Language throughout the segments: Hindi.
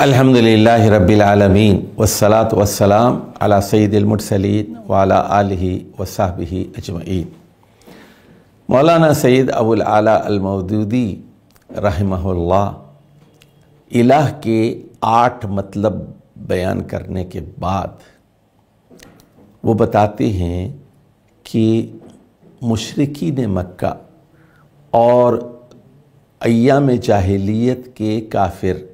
अल्हम्दुलिल्लाह आलमीन वसलात वस्सलाम अला सैदिलमरसलीन वाला आलि वसाबी अजमीन मौलाना सैद अबुल आला अलमौदूदी रहमहुल्लाह इलाह के आठ मतलब बयान करने के बाद वो बताते हैं कि मशरकी ने मक्का और अयाम जाहिलियत के काफिर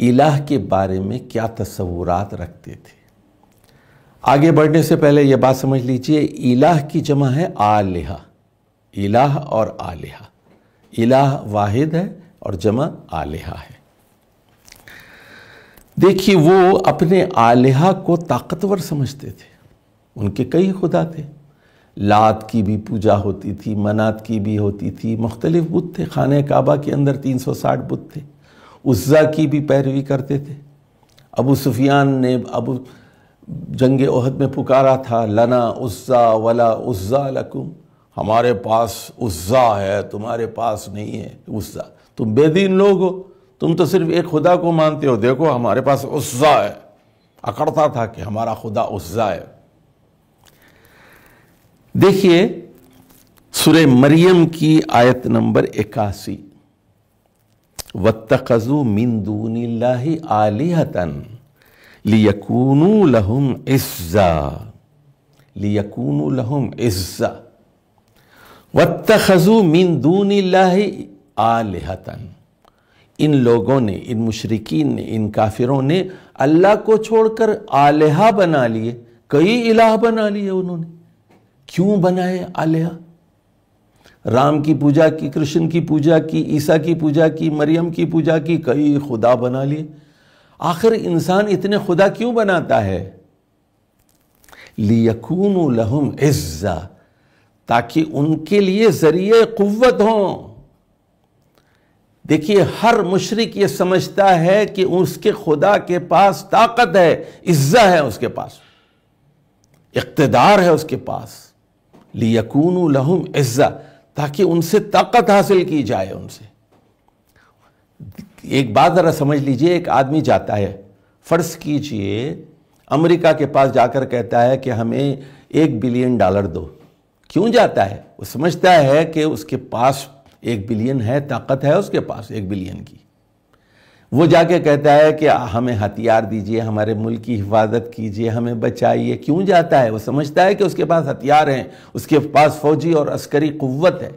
इलाह के बारे में क्या तस्वुरात रखते थे आगे बढ़ने से पहले यह बात समझ लीजिए इलाह की जमा है आलिहा इलाह और आलिहा इलाह वाहिद है और जमा आलिहा है देखिए वो अपने आलिहा को ताकतवर समझते थे उनके कई खुदा थे लात की भी पूजा होती थी मनात की भी होती थी मुख्तलिफ बुत थे खान काबा के अंदर 360 बुत थे उज्जा की भी पैरवी करते थे अबू सुफियान ने अबू जंग अहद में पुकारा था लना उज्जा वला उज्जा लकुम हमारे पास उज्जा है तुम्हारे पास नहीं है उज्जा तुम बेदीन लोग हो तुम तो सिर्फ एक खुदा को मानते हो देखो हमारे पास उज्जा है अकड़ता था कि हमारा खुदा उज्जा है देखिए सुर मरियम की आयत नंबर इक्यासी व तकज़ु आलिहतन लियकूनू लहुम इज़्ज़ा लियकूनू लहुम इज़्ज़ा व तखज़ु आलिहतन इन लोगों ने इन मुशरकिन ने इन काफिरों ने अल्लाह को छोड़कर आलिहा बना लिए कई इलाह बना लिए उन्होंने क्यों बनाए आलिहा राम की पूजा की कृष्ण की पूजा की ईसा की पूजा की मरियम की पूजा की कई खुदा बना लिए आखिर इंसान इतने खुदा क्यों बनाता है लियकून लहम इज्जा ताकि उनके लिए ज़रिए कुत हों देखिए हर मुशरक ये समझता है कि उसके खुदा के पास ताकत है इज्जा है उसके पास इकतदार है उसके पास लियकून लहम इज्जा ताकि उनसे ताकत हासिल की जाए उनसे एक बात ज़रा समझ लीजिए एक आदमी जाता है फ़र्ज़ कीजिए अमेरिका के पास जाकर कहता है कि हमें एक बिलियन डॉलर दो क्यों जाता है वो समझता है कि उसके पास एक बिलियन है ताकत है उसके पास एक बिलियन की वो जाके कहता है कि हमें हथियार दीजिए हमारे मुल्क की हिफाजत कीजिए हमें बचाइए क्यों जाता है वो समझता है कि उसके पास हथियार हैं उसके पास फौजी और अस्करी कुत है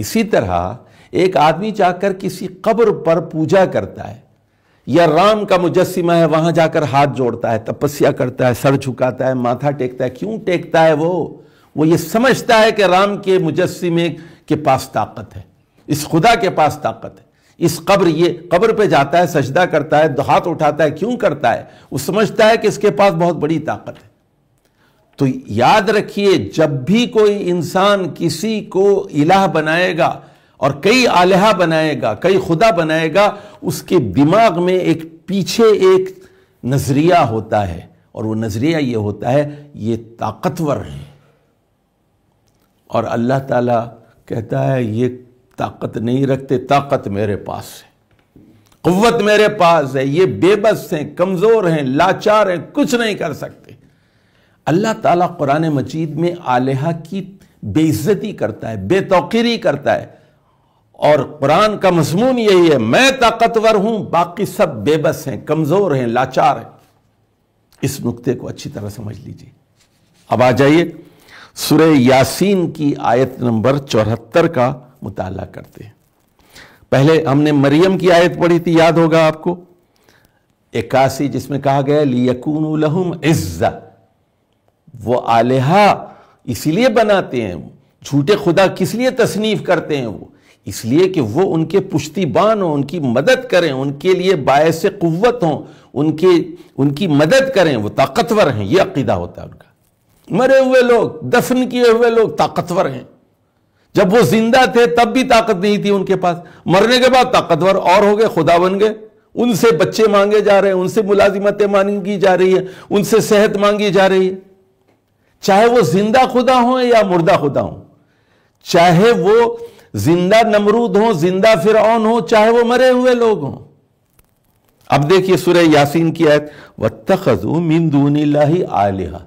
इसी तरह एक आदमी जाकर किसी कब्र पर पूजा करता है या राम का मुजस्मा है वहां जाकर हाथ जोड़ता है तपस्या करता है सर झुकाता है माथा टेकता है क्यों टेकता है वो वो ये समझता है कि राम के मुजस्मे के पास ताकत है इस खुदा के पास ताकत है इस कब्र ये कब्र पे जाता है सजदा करता है हाथ उठाता है क्यों करता है वो समझता है कि इसके पास बहुत बड़ी ताकत है तो याद रखिए जब भी कोई इंसान किसी को इलाह बनाएगा और कई आलहा बनाएगा कई खुदा बनाएगा उसके दिमाग में एक पीछे एक नज़रिया होता है और वो नज़रिया ये होता है ये ताकतवर है और अल्लाह ताला कहता है ये ताकत नहीं रखते ताकत मेरे पास है कुत मेरे पास है ये बेबस हैं कमज़ोर हैं लाचार हैं कुछ नहीं कर सकते अल्लाह ताला कुरान मजीद में आलहा की बेइज्जती करता है बेतौकीरी करता है और कुरान का मजमून यही है मैं ताकतवर हूं बाकी सब बेबस हैं कमज़ोर हैं लाचार हैं इस नुक्ते को अच्छी तरह समझ लीजिए अब आ जाइए सुरह यासीन की आयत नंबर चौहत्तर का मुताल करते हैं पहले हमने मरियम की आयत पढ़ी थी याद होगा आपको इक्यासी जिसमें कहा गया लियकून लहुम इज्जा वो आलहा इसलिए बनाते हैं झूठे खुदा किस लिए तसनीफ करते हैं वो इसलिए कि वो उनके पुश्तीबान हो उनकी मदद करें उनके लिए बायस कुत हो उनके उनकी मदद करें वो ताकतवर हैं ये अकीदा होता है उनका मरे हुए लोग दफन किए हुए लोग ताकतवर हैं जब वो जिंदा थे तब भी ताकत नहीं थी उनके पास मरने के बाद ताकतवर और हो गए खुदा बन गए उनसे बच्चे मांगे जा रहे हैं उनसे मुलाजिमतें मांगी जा रही है उनसे सेहत मांगी जा रही है चाहे वो जिंदा खुदा हो या मुर्दा खुदा हो चाहे वो जिंदा नमरूद हो जिंदा फिर हो चाहे वो मरे हुए लोग हों अब देखिए सुरह यासीन की आयत व तखजू मिंदूनी आलिहा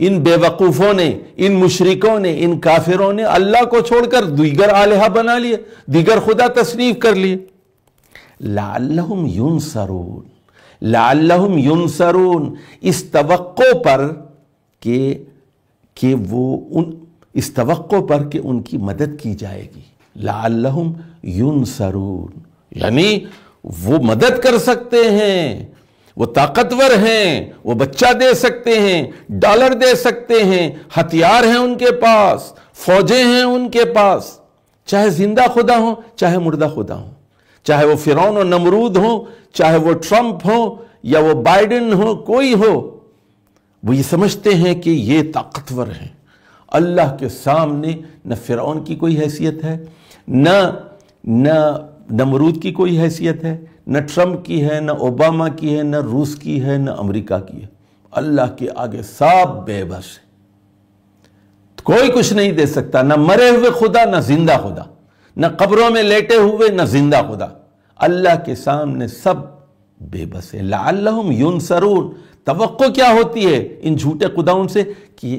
इन बेवकूफ़ों ने इन मुशरकों ने इन काफिरों ने अल्लाह को छोड़कर दीगर आलहा बना लिए दीगर खुदा तसनीफ कर लिए लालहम यून सरून लालहम युन सरून इस तो पर के, के वो उन इस तो पर कि उनकी मदद की जाएगी लालहम यून सरून यानी वो मदद कर सकते हैं वो ताकतवर हैं वो बच्चा दे सकते हैं डॉलर दे सकते हैं हथियार हैं उनके पास फौजें हैं उनके पास चाहे जिंदा खुदा हो चाहे मुर्दा खुदा हो चाहे वो फिरौन और नमरूद हो चाहे वो ट्रंप हो या वो बाइडेन हो कोई हो वो ये समझते हैं कि ये ताकतवर हैं अल्लाह के सामने न फिरौन की कोई हैसियत है न नमरूद की कोई हैसियत है न ट्रंप की है न ओबामा की है न रूस की है न अमेरिका की है अल्लाह के आगे सब बेबस है कोई कुछ नहीं दे सकता ना मरे हुए खुदा ना जिंदा खुदा न कब्रों में लेटे हुए न जिंदा खुदा अल्लाह के सामने सब बेबस है लाम यून सरून तो क्या होती है इन झूठे खुदाउन से कि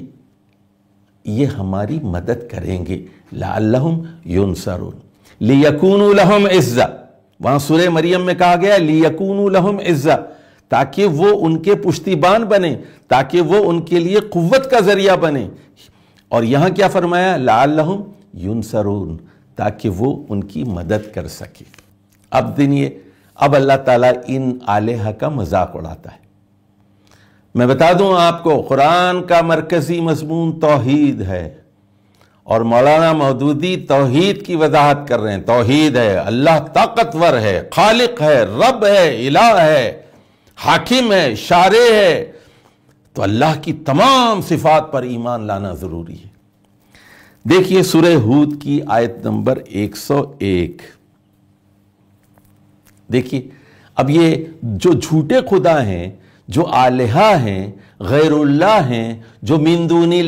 ये हमारी मदद करेंगे लाम यून सरून लियकून इज्जत वहां सूर्य मरियम में कहा गया लियकून लहम इज्जा ताकि वो उनके पुश्तीबान बने ताकि वो उनके लिए कुत का जरिया बने और यहां क्या फरमाया लाल लहम यूनसरून ताकि वो उनकी मदद कर सके अब दिनिए अब अल्लाह ताला इन आलह का मजाक उड़ाता है मैं बता दूं आपको कुरान का मरकज़ी मजमून तोहीद है और मौलाना मौदूदी तोहहीद की वजाहत कर रहे हैं तोहहीद है अल्लाह ताकतवर है खालिक है रब है इला है हाकिम है शारे है तो अल्लाह की तमाम सिफात पर ईमान लाना ज़रूरी है देखिए सूर्य हूद की आयत नंबर 101 देखिए अब ये जो झूठे खुदा हैं जो आलिहा हैं गैरुल्ला हैं जो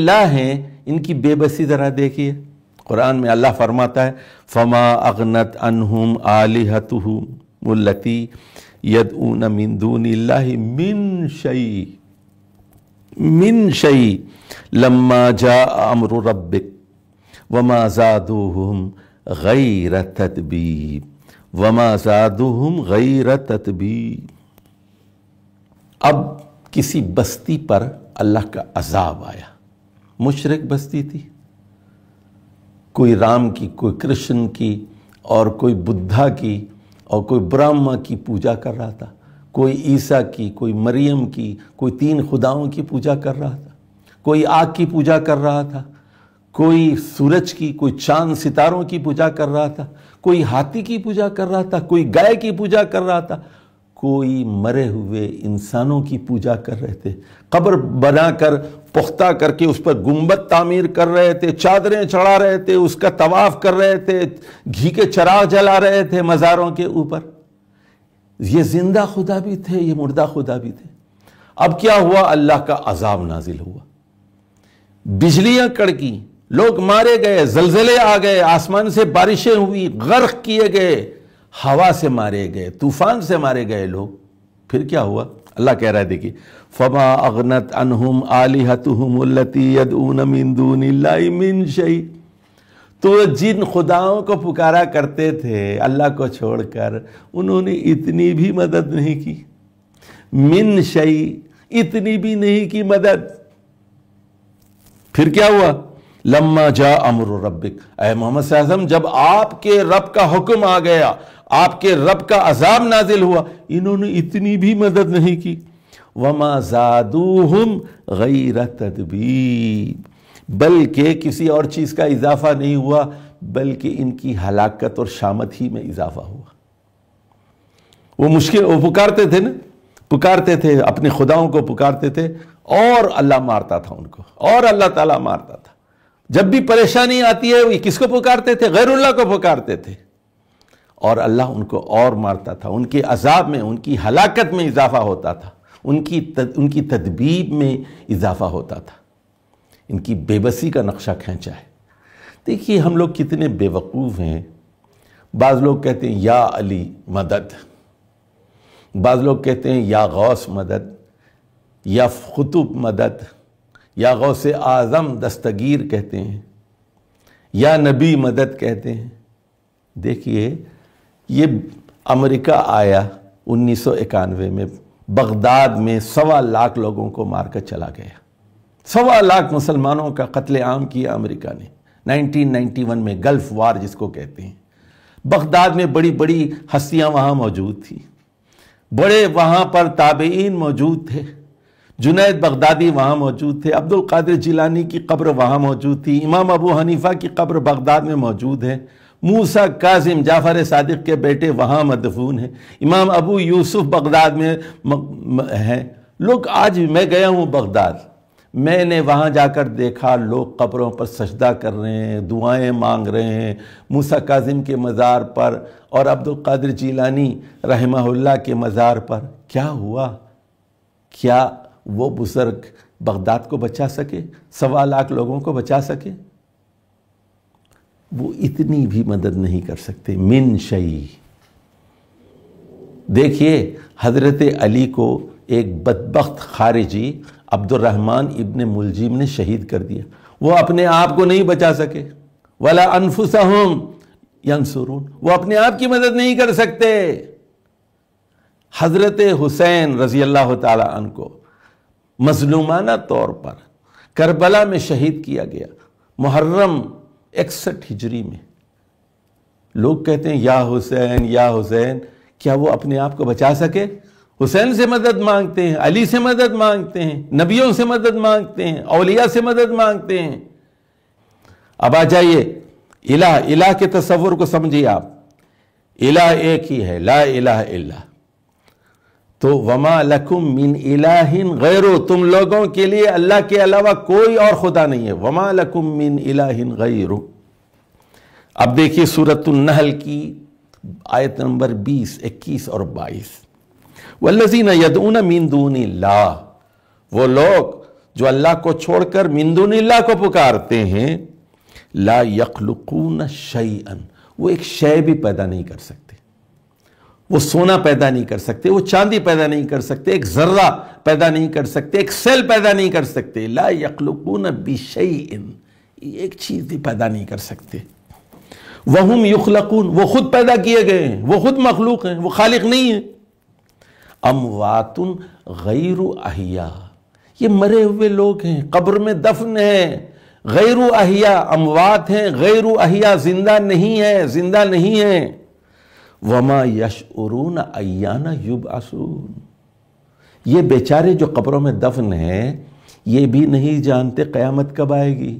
ला हैं इनकी बेबसी ज़रा देखिए कुरान में अल्लाह फरमाता है फमा अगनत अनहुम आलिहतुहुमती यद ऊन मिंदून मिन शई मिन शई लम्मा जा अमर रब्बिक वमा जादूहम गैर तदबीब वमा जादूहम गैर तदबीब अब किसी बस्ती पर अल्लाह का अजाब आया मुशरक बस्ती थी कोई राम की कोई कृष्ण की और कोई बुद्धा की और कोई ब्रह्मा की पूजा कर रहा था कोई ईसा की कोई मरियम की कोई तीन खुदाओं की पूजा कर रहा था कोई आग की पूजा कर रहा था कोई सूरज की कोई चांद सितारों की पूजा कर रहा था कोई हाथी की पूजा कर रहा था कोई गाय की पूजा कर रहा था कोई मरे हुए इंसानों की पूजा कर रहे थे कब्र बनाकर पुख्ता करके उस पर गुंबद तामीर कर रहे थे चादरें चढ़ा रहे थे उसका तवाफ़ कर रहे थे घी के चराग जला रहे थे मज़ारों के ऊपर ये ज़िंदा खुदा भी थे ये मुर्दा खुदा भी थे अब क्या हुआ अल्लाह का अजाब नाजिल हुआ बिजलियां कड़की लोग मारे गए जलजले आ गए आसमान से बारिशें हुई गर्क किए गए हवा से मारे गए तूफान से मारे गए लोग फिर क्या हुआ अल्लाह कह रहा है देखिए फमा अगनत अनहुम आलिहतुमिन शही तो जिन खुदाओं को पुकारा करते थे अल्लाह को छोड़कर उन्होंने इतनी भी मदद नहीं की मिन शई इतनी भी नहीं की मदद फिर क्या हुआ लम्मा जा अमर रबिक अः मोहम्मद जब आपके रब का हुक्म आ गया आपके रब का अजाब नाजिल हुआ इन्होंने इतनी भी मदद नहीं की वमा जादूहम गैर तदबीर बल्कि किसी और चीज़ का इजाफा नहीं हुआ बल्कि इनकी हलाकत और शामत ही में इजाफा हुआ वो मुश्किल वो पुकारते थे ना पुकारते थे अपने खुदाओं को पुकारते थे और अल्लाह मारता था उनको और अल्लाह ताला मारता था जब भी परेशानी आती है किसको पुकारते थे गैरुल्ला को पुकारते थे और अल्लाह उनको और मारता था उनके अजाब में उनकी हलाकत में इजाफा होता था उनकी तद, उनकी तदबीब में इजाफा होता था इनकी बेबसी का नक्शा खींचा है देखिए हम लोग कितने बेवकूफ़ हैं बाज़ लोग कहते हैं या अली मदद बाज़ लोग कहते हैं या गौस मदद या खुतुब मदद या गौस आज़म दस्तगीर कहते हैं या नबी मदद कहते हैं देखिए ये अमेरिका आया उन्नीस में बगदाद में सवा लाख लोगों को मारकर चला गया सवा लाख मुसलमानों का कत्ल आम किया अमेरिका ने 1991 में गल्फ वार जिसको कहते हैं बगदाद में बड़ी बड़ी हस्तियां वहाँ मौजूद थी बड़े वहाँ पर ताबेन मौजूद थे जुनैद बगदादी वहाँ मौजूद थे अब्दुल कादिर जिलानी की कब्र वहाँ मौजूद थी इमाम अबू हनीफा की कब्र बगदाद में मौजूद है मूसा काजिम जाफ़र सादिक के बेटे वहाँ मदफून हैं इमाम अबू यूसुफ बगदाद में हैं लोग आज मैं गया हूँ बगदाद मैंने वहाँ जाकर देखा लोग कब्रों पर सजदा कर रहे हैं दुआएं मांग रहे हैं मूसा काजिम के मज़ार पर और अब्दुल कादिर जीलानी रहमहुल्ला के मज़ार पर क्या हुआ क्या वो बुज़ुर्ग बगदाद को बचा सके सवा लाख लोगों को बचा सके वो इतनी भी मदद नहीं कर सकते मिन शई देखिए हज़रत अली को एक बदबख्त खारिजी अब्दुलरहमान इबन मुलजिम ने शहीद कर दिया वो अपने आप को नहीं बचा सके वाला अनफुसहम यंसुरून वो अपने आप की मदद नहीं कर सकते हज़रत हुसैन रज़ी अल्लाह तन को मजलूमाना तौर पर करबला में शहीद किया गया मुहर्रम इकसठ हिजरी में लोग कहते हैं या हुसैन या हुसैन क्या वो अपने आप को बचा सके हुसैन से मदद मांगते हैं अली से मदद मांगते हैं नबियों से मदद मांगते हैं अलिया से मदद मांगते हैं अब आ जाइए इला इला के तस्वुर को समझिए आप इला एक ही है ला इला इला तो वमा लकुम मिन इलाहिन गैरो तुम लोगों के लिए अल्लाह के अलावा कोई और खुदा नहीं है वमा लकुम मिन इलाहिन गैरो अब देखिए सूरत नहल की आयत नंबर 20, 21 और 22 वल्लजीन यदून मिंदूनी ला वो लोग जो अल्लाह को छोड़कर मिंदूनी ला को पुकारते हैं ला यखलुकून शयन वो एक शय भी पैदा नहीं कर सकते वो सोना पैदा नहीं कर सकते वो चांदी पैदा नहीं कर सकते एक जर्रा पैदा नहीं कर सकते एक सेल पैदा नहीं कर सकते ला यखलुकून बिशई इन एक चीज़ भी पैदा नहीं कर सकते वहम युखलकून वो खुद पैदा किए गए हैं वो खुद मखलूक हैं वो खालिक नहीं है अमवातुन गैर अहिया ये मरे हुए लोग हैं कब्र में दफन है गैर अहिया अमवात हैं गैर अहिया जिंदा नहीं है जिंदा नहीं है वमा यश उरून अयाना युब आसून ये बेचारे जो कब्रों में दफन हैं ये भी नहीं जानते क़यामत कब आएगी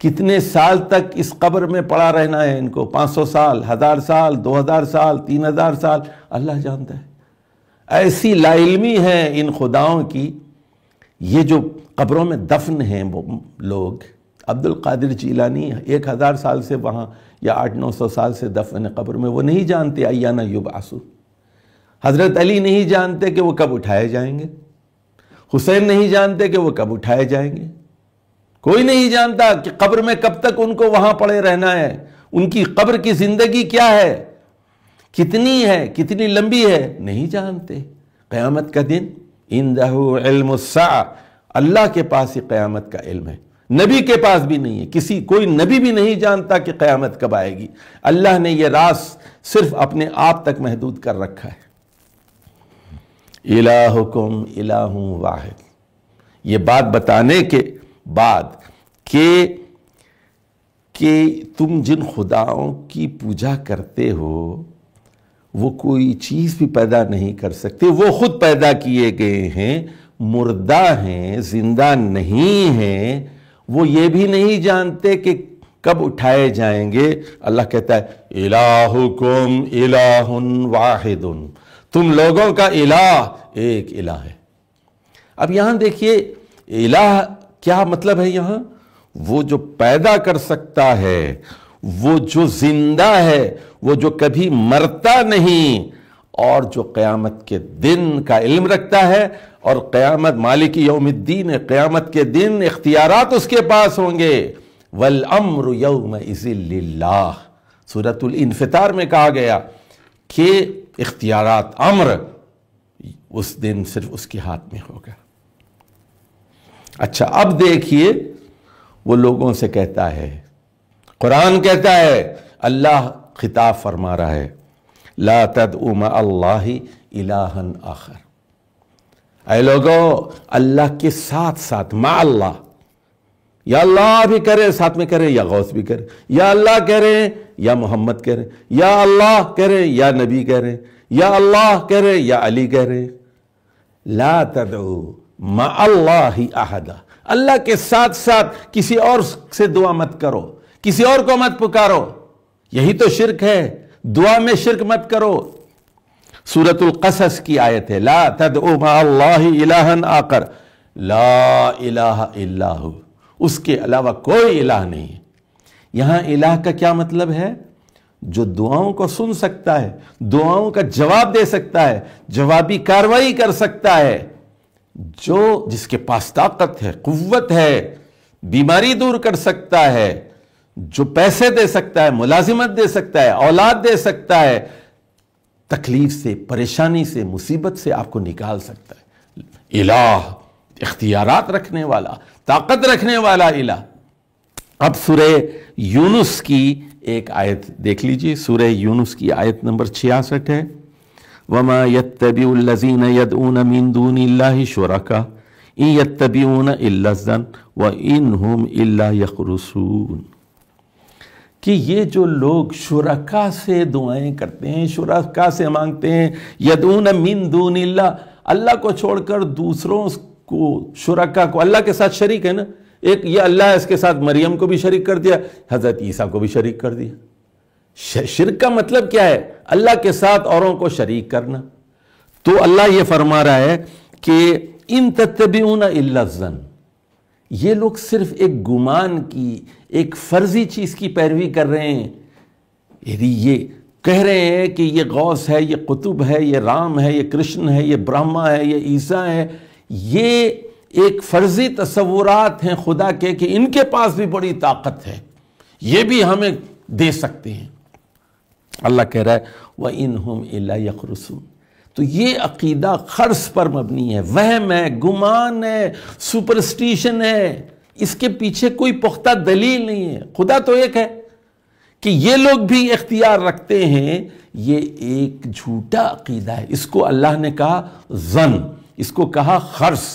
कितने साल तक इस कब्र में पड़ा रहना है इनको 500 साल हज़ार साल 2000 साल 3000 साल अल्लाह जानता है ऐसी लाइलमी है इन खुदाओं की ये जो कब्रों में दफन हैं वो लोग अब्दुल कादिर जीलानी एक हज़ार साल से वहाँ या आठ नौ सौ साल से दफन कब्र में वो नहीं जानते अयाना युब आसू हज़रत अली नहीं जानते कि वो कब उठाए जाएंगे हुसैन नहीं जानते कि वो कब उठाए जाएंगे कोई नहीं जानता कि कब्र में कब तक उनको वहां पड़े रहना है उनकी कब्र की ज़िंदगी क्या है कितनी है कितनी लंबी है नहीं जानते क़यामत का दिन इन दहु अल्लाह के पास ही क़यामत का इल्म है नबी के पास भी नहीं है किसी कोई नबी भी नहीं जानता कि क़यामत कब आएगी अल्लाह ने यह रास सिर्फ अपने आप तक महदूद कर रखा है इलाहुकुम इलाहू वाहिद यह बात बताने के बाद के कि तुम जिन खुदाओं की पूजा करते हो वो कोई चीज़ भी पैदा नहीं कर सकते वो खुद पैदा किए गए हैं मुर्दा हैं जिंदा नहीं हैं वो ये भी नहीं जानते कि कब उठाए जाएंगे अल्लाह कहता है इलाहुकुम इलाहुन वाहिदुन तुम लोगों का इलाह एक इलाह है अब यहां देखिए इलाह क्या मतलब है यहां वो जो पैदा कर सकता है वो जो जिंदा है वो जो कभी मरता नहीं और जो क़यामत के दिन का इल्म रखता है और क्यामत मालिक यौमद्दीन क्यामत के दिन इख्तियारत उसके पास होंगे वल अम्र यौम इज़िल्ला सूरतुल इनफितार में कहा गया कि इख्तियारत अम्र उस दिन सिर्फ उसके हाथ में होगा अच्छा अब देखिए वो लोगों से कहता है कुरान कहता है अल्लाह खिताब फरमा रहा है ला तद उमा अल्लाह इलाहन आखर ऐ लोगो अल्लाह के साथ साथ मा अल्लाह या अल्लाह भी करे साथ में करे या गौस भी करे या अल्लाह कह रहे या मोहम्मद कह रहे या अल्लाह कह रहे या नबी कह रहे या अल्लाह कह रहे या अली कह रहे ला तदो मा अल्लाह ही आहदा अल्लाह के साथ साथ किसी और से दुआ मत करो किसी और को मत पुकारो यही तो शिरक है दुआ में शिरक मत करो सूरतुल कसस की आयत है ला तद आकर ला इला उसके अलावा कोई इलाह नहीं है इलाह का क्या मतलब है जो दुआओं को सुन सकता है दुआओं का जवाब दे सकता है जवाबी कार्रवाई कर सकता है जो जिसके पास ताकत है कुत है बीमारी दूर कर सकता है जो पैसे दे सकता है मुलाजिमत दे सकता है औलाद दे सकता है तकलीफ से परेशानी से मुसीबत से आपको निकाल सकता है इलाह इख्तियार रखने वाला ताकत रखने वाला इला अब सुरह यूनुस की एक आयत देख लीजिए सुरह यूनुस की आयत नंबर छियासठ है वमा यतबीज़ीन यदून मींदून शरका ई ऊन इलाजन व इन हम इल्ला यखरसून कि ये जो लोग शुरका से दुआएं करते हैं शुरका से मांगते हैं यदून मिन दून अल्लाह को छोड़कर दूसरों को शुरका को अल्लाह के साथ शरीक है ना एक ये अल्लाह इसके साथ मरियम को भी शरीक कर दिया हज़रत ईसा को भी शरीक कर दिया शिर का मतलब क्या है अल्लाह के साथ औरों को शरीक करना तो अल्लाह ये फरमा रहा है कि इन तत्बी उन इलाजन ये लोग सिर्फ एक गुमान की एक फर्जी चीज़ की पैरवी कर रहे हैं यदि ये कह रहे हैं कि ये गौस है ये कुतुब है ये राम है ये कृष्ण है ये ब्रह्मा है ये ईसा है ये एक फर्जी तस्वुरात हैं खुदा के कि इनके पास भी बड़ी ताकत है ये भी हमें दे सकते हैं अल्लाह कह रहा है वह इन हम यकरसूम तो ये अकीदा खर्स पर मबनी है वहम है गुमान है सुपरस्टिशन है इसके पीछे कोई पुख्ता दलील नहीं है खुदा तो एक है कि ये लोग भी इख्तियार रखते हैं ये एक झूठा अकीदा है इसको अल्लाह ने कहा जन इसको कहा खर्स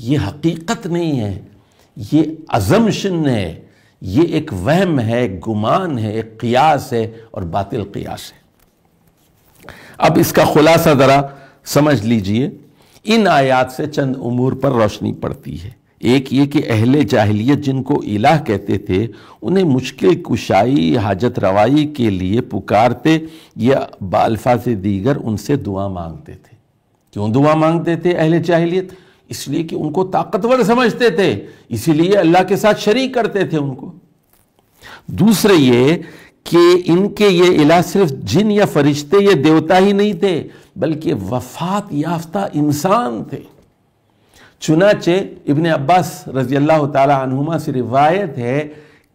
ये हकीकत नहीं है ये अजमशन है ये एक वहम है गुमान है एक क़ियास है और बातिल क़ियास है अब इसका खुलासा ज़रा समझ लीजिए इन आयात से चंद उमूर पर रोशनी पड़ती है एक ये कि अहले जाहलीत जिनको इलाह कहते थे उन्हें मुश्किल कुशाई हाजत रवाई के लिए पुकारते या बालफा से दीगर उनसे दुआ मांगते थे क्यों दुआ मांगते थे अहले जाहलीत इसलिए कि उनको ताकतवर समझते थे इसीलिए अल्लाह के साथ शरीक करते थे उनको दूसरे ये कि इनके ये इलाज सिर्फ जिन या फरिश्ते या देवता ही नहीं थे बल्कि वफात याफ्ता इंसान थे चुनाचे इबन अब्बास रजी अल्लाह तुमा से रिवायत है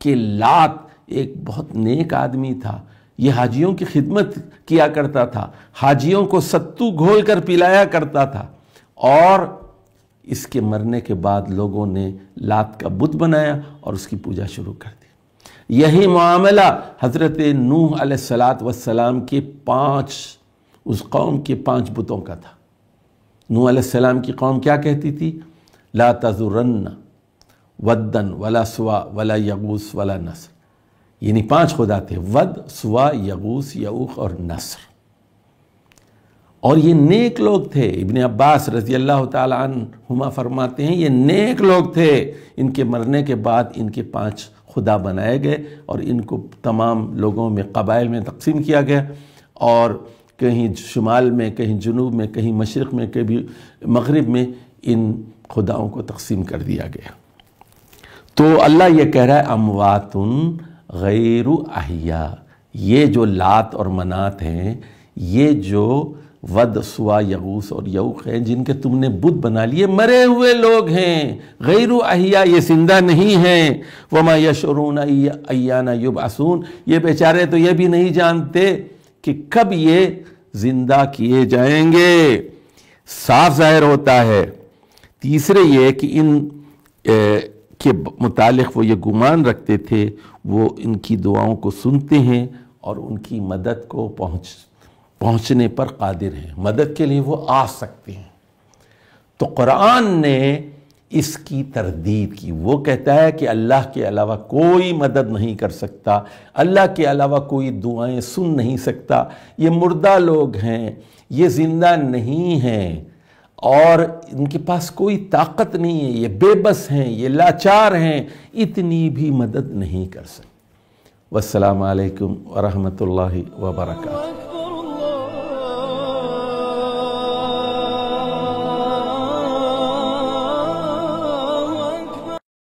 कि लात एक बहुत नेक आदमी था ये हाजियों की खिदमत किया करता था हाजियों को सत्तू घोल कर पिलाया करता था और इसके मरने के बाद लोगों ने लात का बुत बनाया और उसकी पूजा शुरू कर दी यही मामला हज़रत नूह अलैहिस्सलात वसलाम के पांच उस कौम के पांच बुतों का था नूह अलैहिस्सलाम की कौम क्या कहती थी ला तजुरन्न वद्दन वला सुवा वला यगूस वला नसर यानी पांच खुदा थे वद सुवा यगूस यऊख और नसर और ये नेक लोग थे इबन अब्बास रजी अल्लाह तुमा फरमाते हैं ये नेक लोग थे इनके मरने के बाद इनके पांच खुदा बनाए गए और इनको तमाम लोगों में कबाइल में तकसीम किया गया और कहीं शुमाल में कहीं जुनूब में कहीं मशरक़ में कभी मगरब में इन खुदाओं को तकसीम कर दिया गया तो अल्लाह ये कह रहा है अमवातन गैर अहिया ये जो लात और मनात हैं ये जो वद सुआ यगूस और यऊक हैं जिनके तुमने बुद्ध बना लिए मरे हुए लोग हैं गैर अहिया ये जिंदा नहीं हैं वमा यशरून अयाना युब आसून ये बेचारे तो ये भी नहीं जानते कि कब ये जिंदा किए जाएंगे साफ जाहिर होता है तीसरे ये कि इन ए, के मुतालिक वो ये गुमान रखते थे वो इनकी दुआओं को सुनते हैं और उनकी मदद को पहुँच पहुंचने पर कादिर हैं मदद के लिए वो आ सकते हैं तो कुरान ने इसकी तरदीद की वो कहता है कि अल्लाह के अलावा कोई मदद नहीं कर सकता अल्लाह के अलावा कोई दुआएं सुन नहीं सकता ये मुर्दा लोग हैं ये ज़िंदा नहीं हैं और इनके पास कोई ताकत नहीं है ये बेबस हैं ये लाचार हैं इतनी भी मदद नहीं कर सकते वालकम वरहमल वर्का